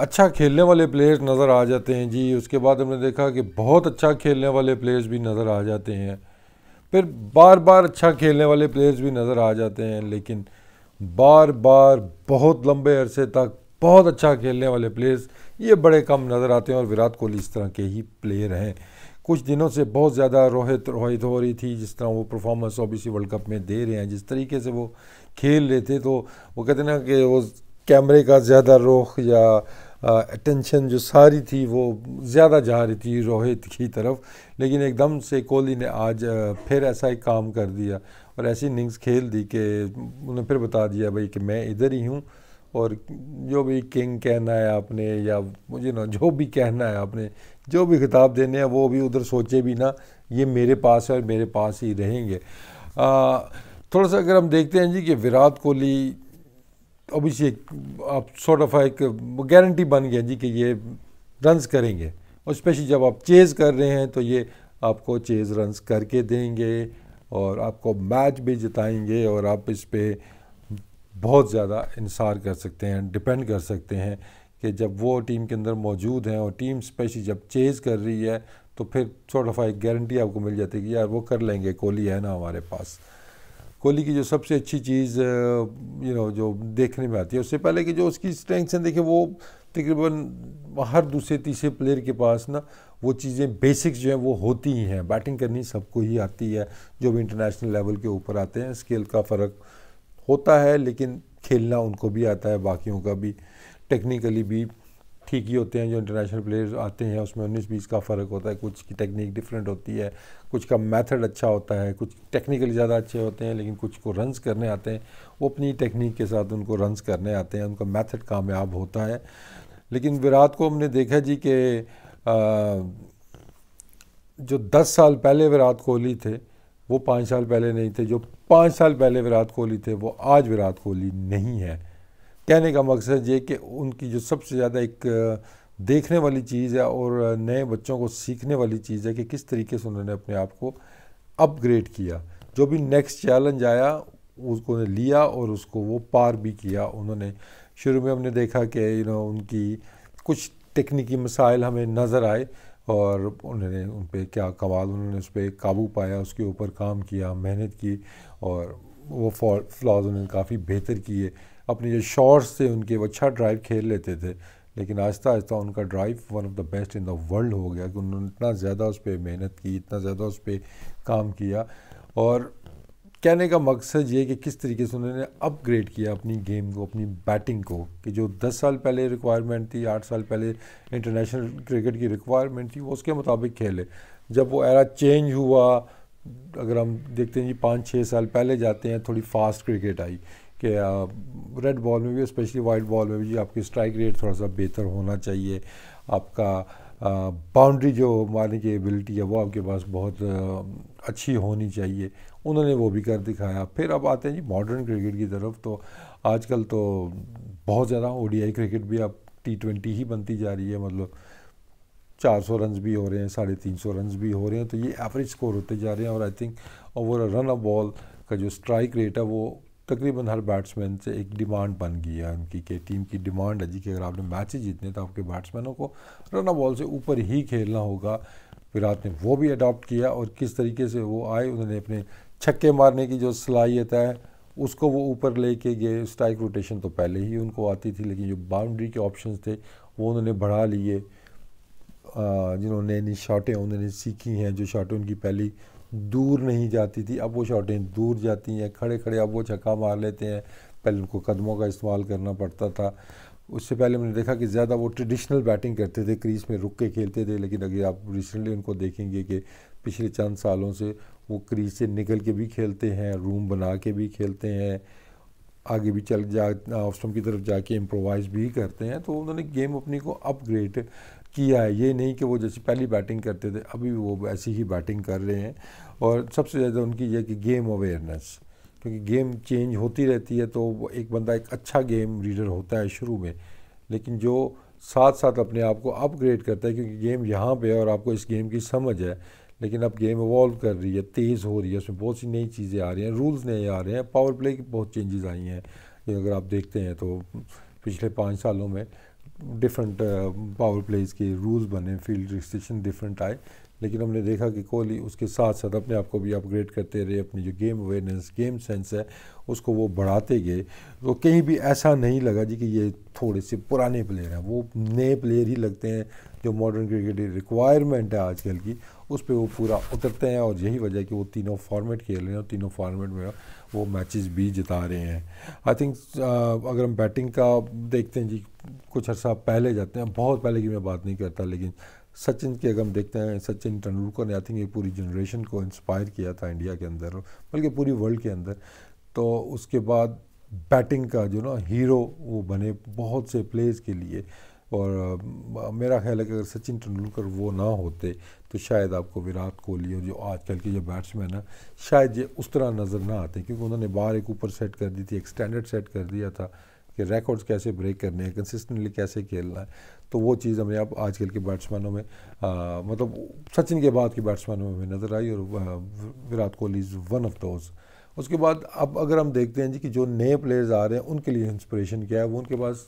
अच्छा खेलने वाले प्लेयर्स नज़र आ जाते हैं जी उसके बाद हमने देखा कि बहुत अच्छा खेलने वाले प्लेयर्स भी नज़र आ जाते हैं फिर बार बार अच्छा खेलने वाले प्लेयर्स भी नज़र आ जाते हैं लेकिन बार बार बहुत लंबे अरसे तक बहुत अच्छा खेलने वाले प्लेयर्स ये बड़े कम नज़र आते हैं और विराट कोहली इस तरह के ही प्लेयर हैं कुछ दिनों से बहुत ज़्यादा रोहित रोहित हो रही थी जिस तरह वो परफॉर्मेंस ओबीसी वर्ल्ड कप में दे रहे हैं जिस तरीके से वो खेल रहे थे तो वो कहते ना कि वो कैमरे का ज़्यादा रुख या अटेंशन जो सारी थी वो ज़्यादा जा रही थी रोहित की तरफ लेकिन एकदम से कोहली ने आज फिर ऐसा ही काम कर दिया और ऐसी इनिंग्स खेल दी कि उन्हें फिर बता दिया भाई कि मैं इधर ही हूँ और जो भी किंग कहना है आपने या मुझे ना जो भी कहना है आपने जो भी खिताब देने हैं वो भी उधर सोचे भी ना ये मेरे पास है और मेरे पास ही रहेंगे आ, थोड़ा सा अगर हम देखते हैं जी कि विराट कोहली ऑब्वियसली आप सॉर्ट ऑफ एक गारंटी बन गया जी कि ये रन्स करेंगे और स्पेशली जब आप चेज़ कर रहे हैं तो ये आपको चेज़ रन्स करके देंगे और आपको मैच भी जिताएंगे और आप इस पर बहुत ज़्यादा इंसार कर सकते हैं डिपेंड कर सकते हैं कि जब वो टीम के अंदर मौजूद हैं और टीम स्पेशली जब चेज़ कर रही है तो फिर थोड़ा सा एक गारंटी आपको मिल जाती है कि यार वो कर लेंगे कोहली है ना हमारे पास कोहली की जो सबसे अच्छी चीज़ यू नो जो देखने में आती है उससे पहले कि जो उसकी स्ट्रेंथ्स हैं देखिए वो तकरीबन हर दूसरे तीसरे प्लेयर के पास ना वो चीज़ें बेसिक्स जो हैं वो होती ही हैं बैटिंग करनी सबको ही आती है जो भी इंटरनेशनल लेवल के ऊपर आते हैं स्केल का फ़र्क होता है लेकिन खेलना उनको भी आता है बाकियों का भी टेक्निकली भी ठीक ही होते हैं जो इंटरनेशनल प्लेयर्स आते हैं उसमें उन्नीस बीस का फ़र्क होता है कुछ की टेक्निक डिफरेंट होती है कुछ का मेथड अच्छा होता है कुछ टेक्निकली ज़्यादा अच्छे होते हैं लेकिन कुछ को रन्स करने आते हैं वो अपनी टेक्निक के साथ उनको रन्स करने आते हैं उनका मेथड कामयाब होता है लेकिन विराट को हमने देखा जी कि जो दस साल पहले विराट कोहली थे वो पाँच साल पहले नहीं थे जो पाँच साल पहले विराट कोहली थे वो आज विराट कोहली नहीं है कहने का मकसद ये कि उनकी जो सबसे ज़्यादा एक देखने वाली चीज़ है और नए बच्चों को सीखने वाली चीज़ है कि किस तरीके से उन्होंने अपने आप को अपग्रेड किया जो भी नेक्स्ट चैलेंज आया उसको ने लिया और उसको वो पार भी किया उन्होंने शुरू में हमने देखा कि यू नो उनकी कुछ तकनीकी मसाइल हमें नज़र आए और उन्होंने उन पर क्या कमाल उन्होंने उस पर काबू पाया उसके ऊपर काम किया मेहनत की और वो फ्लॉज उन्होंने काफ़ी बेहतर किए अपने जो शॉर्ट्स थे उनके वो अच्छा ड्राइव खेल लेते थे लेकिन आहिस्ता आहिस्ता उनका drive one of the best in the world हो गया कि उन्होंने इतना ज़्यादा उस पर मेहनत की इतना ज़्यादा उस पर काम किया और कहने का मकसद ये कि किस तरीके से उन्होंने अपग्रेड किया अपनी गेम को अपनी बैटिंग को कि जो 10 साल पहले रिक्वायरमेंट थी 8 साल पहले इंटरनेशनल क्रिकेट की रिक्वायरमेंट थी वो उसके मुताबिक खेले जब वो एरा चेंज हुआ अगर हम देखते हैं जी पाँच छः साल पहले जाते हैं थोड़ी फास्ट क्रिकेट आई कि रेड बॉल में भी स्पेशली वाइट बॉल में भी आपकी स्ट्राइक रेट थोड़ा सा बेहतर होना चाहिए आपका बाउंड्री जो मारने की एबिलिटी है वो आपके पास बहुत आ, अच्छी होनी चाहिए उन्होंने वो भी कर दिखाया फिर अब आते हैं जी मॉडर्न क्रिकेट की तरफ तो आजकल तो बहुत ज़्यादा ओ क्रिकेट भी अब टी ट्वेंटी ही बनती जा रही है मतलब चार सौ रन भी हो रहे हैं साढ़े तीन सौ रन भी हो रहे हैं तो ये एवरेज स्कोर होते जा रहे हैं और I think over run a ball का जो स्ट्राइक रेट है वो तकरीबन हर बैट्समैन से एक डिमांड बन गई है उनकी के टीम की डिमांड है जी कि अगर आपने मैच जीतने तो आपके बैट्समैनों को रन बॉल से ऊपर ही खेलना होगा विराट ने वो भी अडॉप्ट किया और किस तरीके से वो आए उन्होंने अपने छक्के मारने की जो सलाहियत है उसको वो ऊपर लेके गए स्ट्राइक रोटेशन तो पहले ही उनको आती थी लेकिन जो बाउंड्री के ऑप्शन थे वो उन्होंने बढ़ा लिए जिन्होंने नई शॉटें उन्होंने सीखी हैं जो शॉटें उनकी पहली दूर नहीं जाती थी अब वो शॉटें दूर जाती हैं खड़े खड़े अब वो छक्का मार लेते हैं पहले उनको कदमों का इस्तेमाल करना पड़ता था उससे पहले मैंने देखा कि ज़्यादा वो ट्रेडिशनल बैटिंग करते थे क्रीज में रुक के खेलते थे लेकिन अगर आप रिसेंटली उनको देखेंगे कि पिछले चंद सालों से वो क्रीज से निकल के भी खेलते हैं रूम बना के भी खेलते हैं आगे भी चल जा ऑफ स्टम्प की तरफ जाके इम्प्रोवाइज़ भी करते हैं तो उन्होंने गेम अपनी को अपग्रेड किया है ये नहीं कि वो जैसे पहली बैटिंग करते थे अभी वो ऐसी ही बैटिंग कर रहे हैं और सबसे ज़्यादा उनकी यह कि गेम अवेयरनेस क्योंकि गेम चेंज होती रहती है तो एक बंदा एक अच्छा गेम रीडर होता है शुरू में लेकिन जो साथ साथ अपने आप को अपग्रेड करता है क्योंकि गेम यहाँ पे है और आपको इस गेम की समझ है लेकिन अब गेम इवॉल्व कर रही है तेज़ हो रही है उसमें बहुत सी नई चीज़ें आ रही हैं रूल्स नए आ रहे हैं पावर प्ले की बहुत चेंजेस आई हैं अगर आप देखते हैं तो पिछले पाँच सालों में डिफरेंट पावर प्लेज के रूल्स बने फील्ड रिस्ट्रिक्शन डिफरेंट आए लेकिन हमने देखा कि कोहली उसके साथ साथ अपने आप को भी अपग्रेड करते रहे अपनी जो गेम अवेयरनेस गेम सेंस है उसको वो बढ़ाते गए तो कहीं भी ऐसा नहीं लगा जी कि ये थोड़े से पुराने प्लेयर हैं वो नए प्लेयर ही लगते हैं जो मॉडर्न क्रिकेट रिक्वायरमेंट है आजकल की उस पर वो पूरा उतरते हैं और यही वजह है कि वो तीनों फॉर्मेट खेल रहे हैं और तीनों फॉर्मेट में वो मैचेस भी जिता रहे हैं आई थिंक uh, अगर हम बैटिंग का देखते हैं जी कुछ अर्सा पहले जाते हैं बहुत पहले की मैं बात नहीं करता लेकिन सचिन की अगर हम देखते हैं सचिन तेंदुलकर ने आई थिंक ये पूरी जनरेशन को इंस्पायर किया था इंडिया के अंदर बल्कि पूरी वर्ल्ड के अंदर तो उसके बाद बैटिंग का जो ना हीरो वो बने बहुत से प्लेयर्स के लिए और मेरा ख्याल है कि अगर सचिन तेंदुलकर वो ना होते तो शायद आपको विराट कोहली और जो आजकल के जो बैट्समैन हैं शायद ये उस तरह नज़र ना आते क्योंकि उन्होंने बाहर एक ऊपर सेट कर दी थी एक स्टैंडर्ड सेट कर दिया था कि रिकॉर्ड्स कैसे ब्रेक करने हैं कंसिस्टेंटली कैसे खेलना है तो वो चीज़ हमें आप आजकल के बैट्समैनों में आ, मतलब सचिन के बाद के बैट्समैनों में नज़र आई और Virat Kohli is one of those उसके बाद अब अगर हम देखते हैं जी कि जो नए प्लेयर्स आ रहे हैं उनके लिए इंस्पिरेशन क्या है वो उनके पास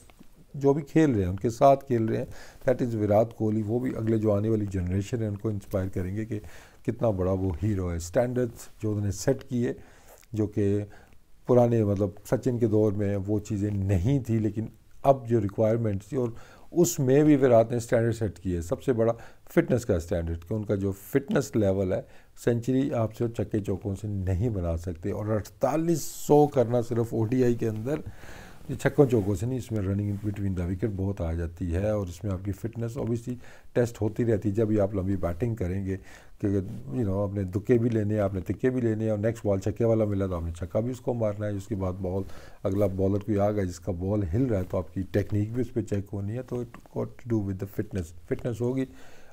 जो भी खेल रहे हैं उनके साथ खेल रहे हैं दैट इज़ विराट कोहली वो भी अगले जो आने वाली जनरेशन है उनको इंस्पायर करेंगे कि कितना बड़ा वो हीरो है स्टैंडर्ड्स जो उन्होंने सेट किए जो कि पुराने मतलब सचिन के दौर में वो चीज़ें नहीं थी लेकिन अब जो रिक्वायरमेंट थी और उसमें भी विराट ने स्टैंडर्ड सेट किए सबसे बड़ा फिटनेस का स्टैंडर्ड कि उनका जो फिटनेस लेवल है सेंचुरी आप सिर्फ चक्के चौकों से नहीं बना सकते और अड़तालीस सौ करना सिर्फ ओ के अंदर ये छक्कों चौकों से नहीं इसमें रनिंग बिटवीन द विकेट बहुत आ जाती है और इसमें आपकी फिटनेस ऑब्वियसली टेस्ट होती रहती है जब भी आप लंबी बैटिंग करेंगे कि यू नो आपने दुक्के भी लेने आपने तिक्के भी लेने और नेक्स्ट बॉल छक्के वाला मिला तो आपने छक्का भी उसको मारना है उसके बाद बॉल अगला बॉलर कोई आ गया जिसका बॉल हिल रहा है तो आपकी टेक्निक भी उस पर चेक होनी है तो it got to do with the fitness fitness होगी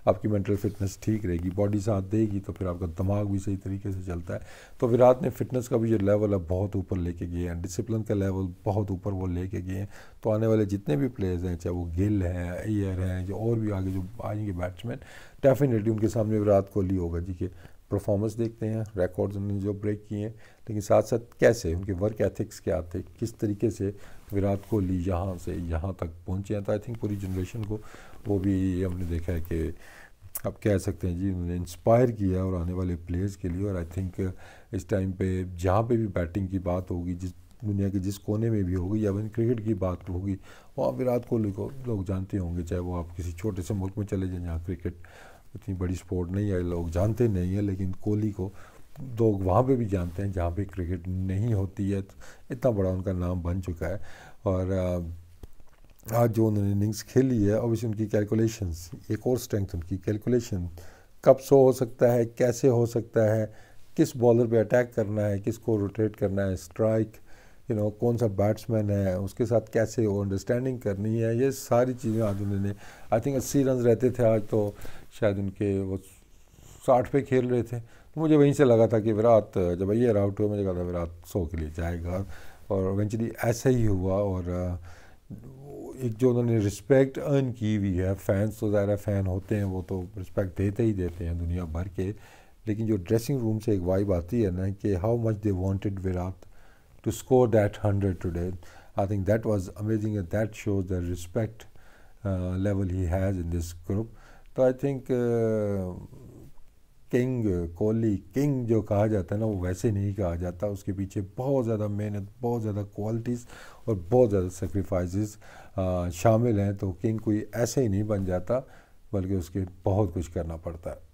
आपकी मेंटल फिटनेस ठीक रहेगी बॉडी साथ देगी तो फिर आपका दिमाग भी सही तरीके से चलता है तो विराट ने फिटनेस का भी जो लेवल है बहुत ऊपर लेके गए हैं डिसिप्लिन का लेवल बहुत ऊपर वो लेके गए हैं तो आने वाले जितने भी प्लेयर्स हैं चाहे वो गिल हैं एयर हैं जो और भी आगे जो आएंगे बैट्समैन डेफिनेटली उनके सामने विराट कोहली होगा जी के परफॉर्मेंस देखते हैं रिकॉर्ड्स उन्होंने जो ब्रेक किए हैं लेकिन साथ साथ कैसे उनके वर्क एथिक्स क्या थे किस तरीके से विराट कोहली यहाँ से यहाँ तक पहुँचे हैं तो आई थिंक पूरी जनरेशन को वो भी हमने देखा है कि आप कह सकते हैं जी उन्होंने इंस्पायर किया है और आने वाले प्लेयर्स के लिए और आई थिंक इस टाइम पे जहाँ पे भी बैटिंग की बात होगी जिस दुनिया के जिस कोने में भी होगी या वन क्रिकेट की बात होगी वहाँ विराट कोहली को लोग जानते होंगे चाहे वो आप किसी छोटे से मुल्क में चले जाएँ जहाँ क्रिकेट इतनी बड़ी स्पोर्ट नहीं है लोग जानते नहीं है लेकिन कोहली को लोग वहाँ पे भी जानते हैं जहाँ पे क्रिकेट नहीं होती है तो इतना बड़ा उनका नाम बन चुका है और आज जो उन्होंने इनिंग्स खेली है अवश्य उनकी कैलकुलेशंस एक और स्ट्रेंथ उनकी कैलकुलेशन कब सो हो सकता है कैसे हो सकता है किस बॉलर पे अटैक करना है किसको रोटेट करना है स्ट्राइक यू नो कौन सा बैट्समैन है उसके साथ कैसे वो अंडरस्टैंडिंग करनी है ये सारी चीज़ें आज उन्होंने आई थिंक अस्सी रन रहते थे आज तो शायद उनके वो साठ पे खेल रहे थे तो मुझे वहीं से लगा था कि विराट जब ये आउट हुआ मुझे लगा था विराट सौ के लिए जाएगा और एवेंचुअली ऐसा ही हुआ और एक जो उन्होंने रिस्पेक्ट अर्न की हुई है फैंस तो ज़्यादा फ़ैन होते हैं वो तो रिस्पेक्ट देते ही देते हैं दुनिया भर के लेकिन जो ड्रेसिंग रूम से एक वाइब आती है ना कि how much they wanted Virat to score that hundred today I think that was amazing that shows the respect level he has in this group तो I think king Kohli king जो कहा जाता है ना वो वैसे नहीं कहा जाता उसके पीछे बहुत ज़्यादा मेहनत बहुत ज़्यादा क्वालिटीज़ और बहुत ज़्यादा सेक्रीफाइज uh, शामिल हैं तो किंग कोई ऐसे ही नहीं बन जाता बल्कि उसके बहुत कुछ करना पड़ता है